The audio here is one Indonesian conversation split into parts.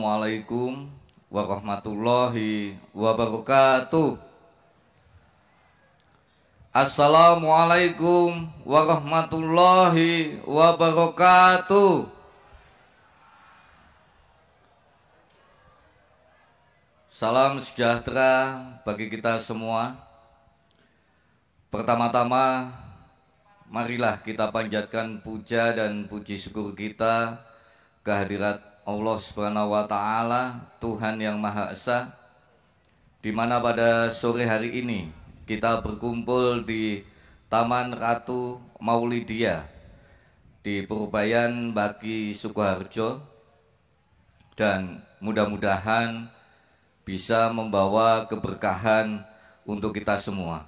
Assalamualaikum warahmatullahi wabarakatuh. Assalamualaikum warahmatullahi wabarakatuh. Salam sejahtera bagi kita semua. Pertama-tama, marilah kita panjatkan puja dan puji syukur kita kehadirat Allah Subhanahu wa taala, Tuhan yang Maha Esa, di mana pada sore hari ini kita berkumpul di Taman Ratu Maulidia di Perubayan Baki Sukoharjo dan mudah-mudahan bisa membawa keberkahan untuk kita semua.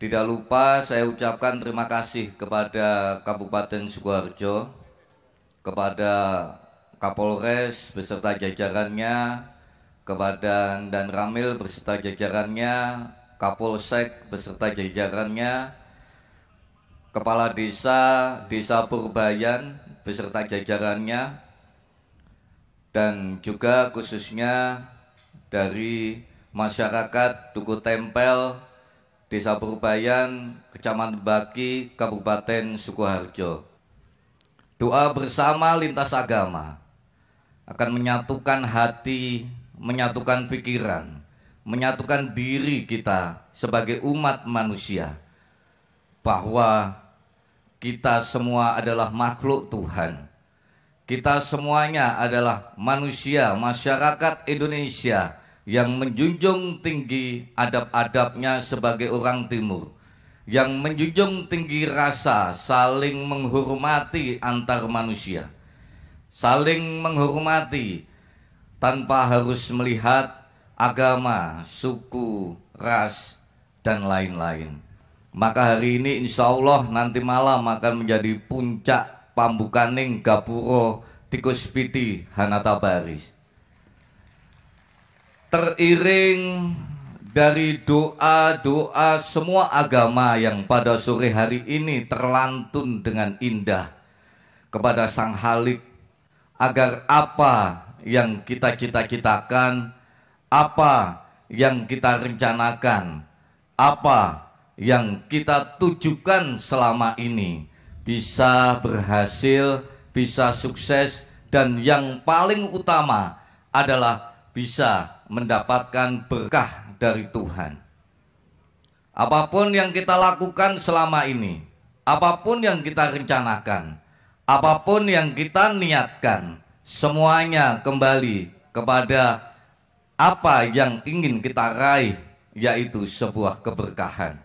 Tidak lupa saya ucapkan terima kasih kepada Kabupaten Sukoharjo kepada Kapolres beserta jajarannya, kepada dan Ramil beserta jajarannya, Kapolsek beserta jajarannya, Kepala Desa Desa Purbayan beserta jajarannya, dan juga khususnya dari masyarakat Tugu Tempel, Desa Purbayan, Kecamatan Baki, Kabupaten Sukoharjo. Doa bersama lintas agama akan menyatukan hati, menyatukan pikiran, menyatukan diri kita sebagai umat manusia bahwa kita semua adalah makhluk Tuhan. Kita semuanya adalah manusia, masyarakat Indonesia yang menjunjung tinggi adab-adabnya sebagai orang timur yang menjunjung tinggi rasa, saling menghormati antar manusia, saling menghormati tanpa harus melihat agama, suku, ras, dan lain-lain. Maka hari ini insya Allah nanti malam akan menjadi puncak Pambukaning Gapuro Tikus Piti Hanata Baris. Teriring dari doa-doa semua agama yang pada sore hari ini terlantun dengan indah kepada Sang Halik agar apa yang kita cita-citakan, apa yang kita rencanakan, apa yang kita tujukan selama ini bisa berhasil, bisa sukses, dan yang paling utama adalah bisa mendapatkan berkah dari Tuhan. Apapun yang kita lakukan selama ini, apapun yang kita rencanakan, apapun yang kita niatkan, semuanya kembali kepada apa yang ingin kita raih, yaitu sebuah keberkahan.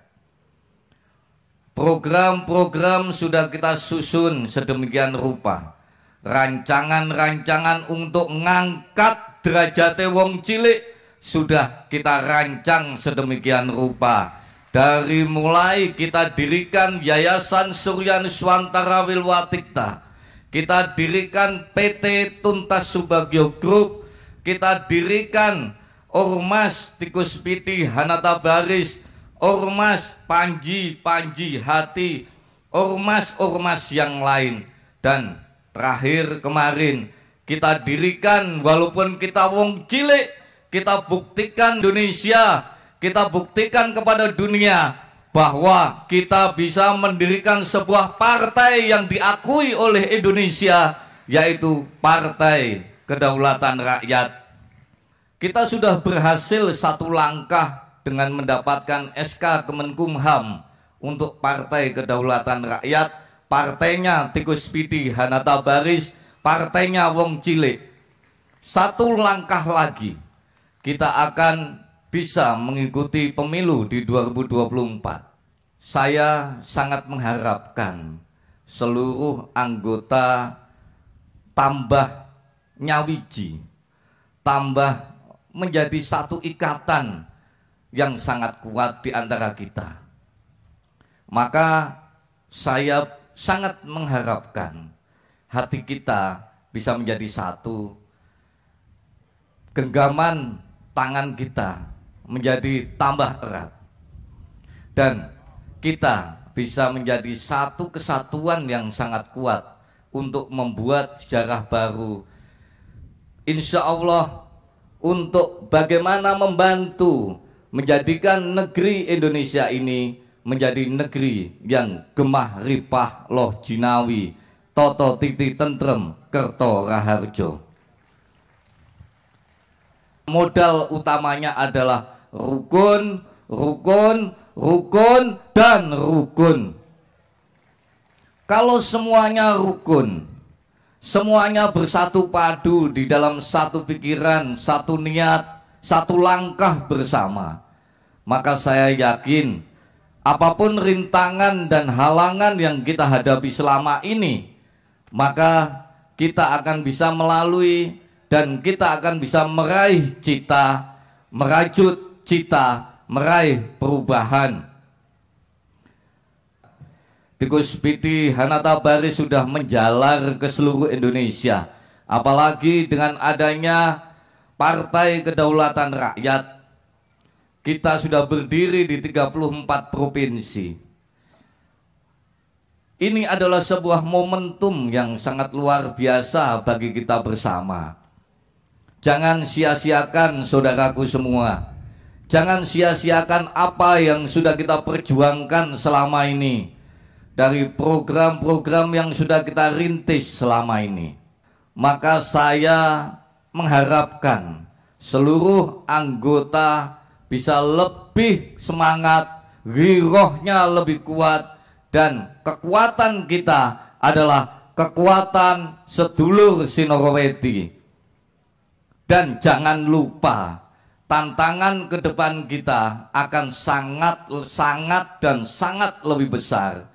Program-program sudah kita susun sedemikian rupa, rancangan-rancangan untuk mengangkat derajate wong cilik sudah kita rancang sedemikian rupa dari mulai kita dirikan Yayasan Suryan Swantara Wilwatikta kita dirikan PT Tuntas Subagyo Group kita dirikan Ormas Tikus Piti Hanata Baris Ormas Panji Panji Hati Ormas Ormas yang lain dan terakhir kemarin kita dirikan walaupun kita wong cilik kita buktikan Indonesia kita buktikan kepada dunia bahwa kita bisa mendirikan sebuah partai yang diakui oleh Indonesia yaitu Partai Kedaulatan Rakyat kita sudah berhasil satu langkah dengan mendapatkan SK Kemenkumham untuk Partai Kedaulatan Rakyat partainya Tikus Pidi Hanata Baris partainya wong cilik satu langkah lagi kita akan bisa mengikuti pemilu di 2024 saya sangat mengharapkan seluruh anggota tambah nyawiji tambah menjadi satu ikatan yang sangat kuat di antara kita maka saya sangat mengharapkan hati kita bisa menjadi satu. Genggaman tangan kita menjadi tambah erat. Dan kita bisa menjadi satu kesatuan yang sangat kuat untuk membuat sejarah baru. Insya Allah untuk bagaimana membantu menjadikan negeri Indonesia ini menjadi negeri yang gemah ripah loh jinawi Toto Titi Tentrem Kerto Raharjo modal utamanya adalah rukun rukun rukun dan rukun kalau semuanya rukun semuanya bersatu padu di dalam satu pikiran satu niat satu langkah bersama maka saya yakin apapun rintangan dan halangan yang kita hadapi selama ini maka kita akan bisa melalui dan kita akan bisa meraih cita, merajut cita, meraih perubahan. Tikus Piti Hanata Bari sudah menjalar ke seluruh Indonesia. Apalagi dengan adanya Partai Kedaulatan Rakyat. Kita sudah berdiri di 34 provinsi. Ini adalah sebuah momentum yang sangat luar biasa bagi kita bersama. Jangan sia-siakan saudaraku semua. Jangan sia-siakan apa yang sudah kita perjuangkan selama ini. Dari program-program yang sudah kita rintis selama ini. Maka saya mengharapkan seluruh anggota bisa lebih semangat, girohnya lebih kuat, dan kekuatan kita adalah kekuatan sedulur Sinorowedi. Dan jangan lupa tantangan ke depan kita akan sangat sangat dan sangat lebih besar.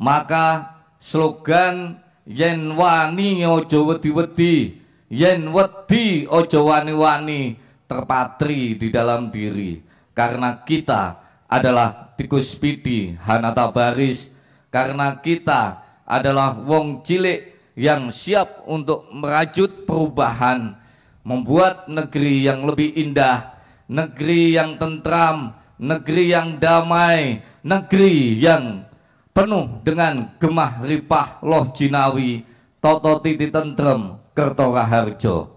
Maka slogan yen wani ojo wedi-wedi, yen wedi ojo wani-wani terpatri di dalam diri karena kita adalah Tikus Pidi, Hanata Baris, karena kita adalah wong cilik yang siap untuk merajut perubahan, membuat negeri yang lebih indah, negeri yang tentram, negeri yang damai, negeri yang penuh dengan gemah ripah loh jinawi, toto titi tentrem, kertora harjo.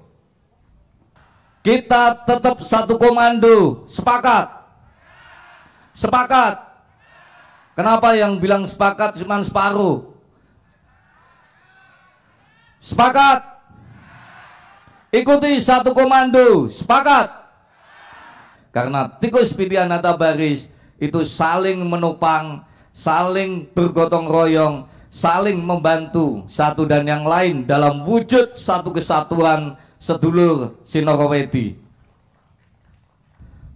Kita tetap satu komando, sepakat Sepakat. Kenapa yang bilang sepakat cuma separuh? Sepakat. Ikuti satu komando. Sepakat. Karena tikus pilihan anata baris itu saling menopang, saling bergotong royong, saling membantu satu dan yang lain dalam wujud satu kesatuan sedulur sinorowedi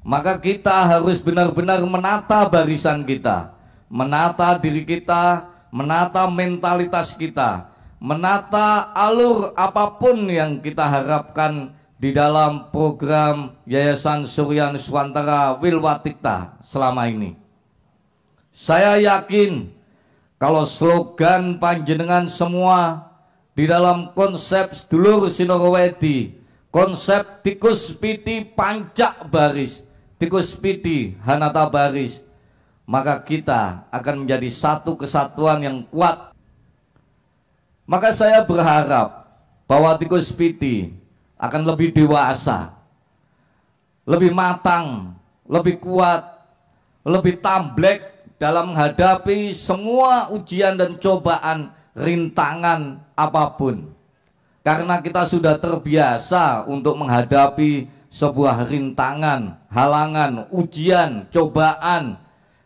maka kita harus benar-benar menata barisan kita, menata diri kita, menata mentalitas kita, menata alur apapun yang kita harapkan di dalam program Yayasan Suryan Swantara Wilwatikta selama ini. Saya yakin kalau slogan panjenengan semua di dalam konsep sedulur Sinogowedi, konsep tikus piti pancak baris, tikus piti, hanata baris, maka kita akan menjadi satu kesatuan yang kuat. Maka saya berharap bahwa tikus piti akan lebih dewasa, lebih matang, lebih kuat, lebih tamblek dalam menghadapi semua ujian dan cobaan rintangan apapun. Karena kita sudah terbiasa untuk menghadapi sebuah rintangan, halangan, ujian, cobaan,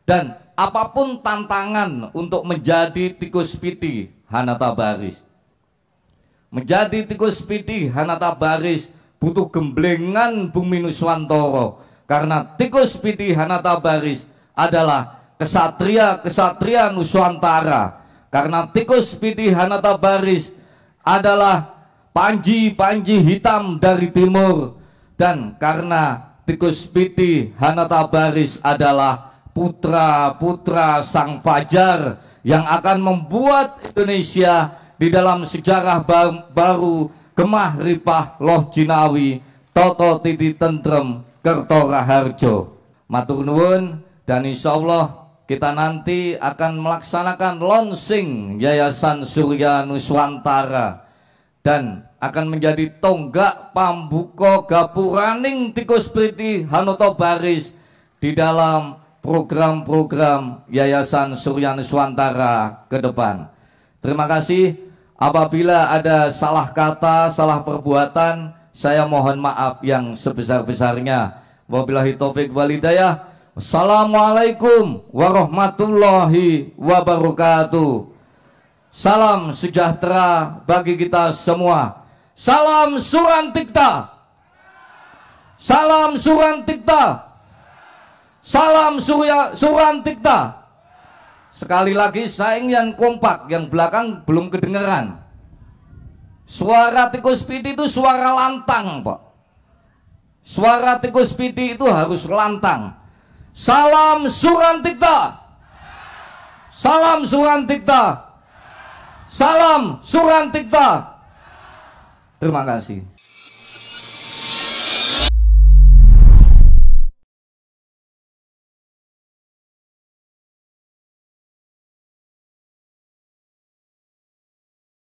dan apapun tantangan untuk menjadi tikus piti Hanata Baris. Menjadi tikus piti Hanata Baris butuh gemblengan Bumi Nuswantoro karena tikus piti Hanata Baris adalah kesatria-kesatria Nuswantara karena tikus piti Hanata Baris adalah panji-panji hitam dari timur dan karena Tikus Piti Hanata Baris adalah putra-putra sang Fajar yang akan membuat Indonesia di dalam sejarah baru, baru Gemah Ripah Loh Jinawi Toto Titi Tentrem Kertora Harjo Matur dan insya Allah kita nanti akan melaksanakan launching Yayasan Surya Nuswantara dan akan menjadi tonggak pambuko gapuraning tikus priti hanoto baris di dalam program-program Yayasan Suryani Swantara ke depan. Terima kasih. Apabila ada salah kata, salah perbuatan, saya mohon maaf yang sebesar-besarnya. Wabillahi taufik walidayah. Assalamualaikum warahmatullahi wabarakatuh. Salam sejahtera bagi kita semua. Salam Surantikta. Salam Surantikta. Salam Surya Surantikta. Sekali lagi saing yang kompak, yang belakang belum kedengeran. Suara tikus pidi itu suara lantang, Pak. Suara tikus pidi itu harus lantang. Salam Surantikta. Salam Surantikta. Salam Surantikta. Salam Surantikta. Terima kasih.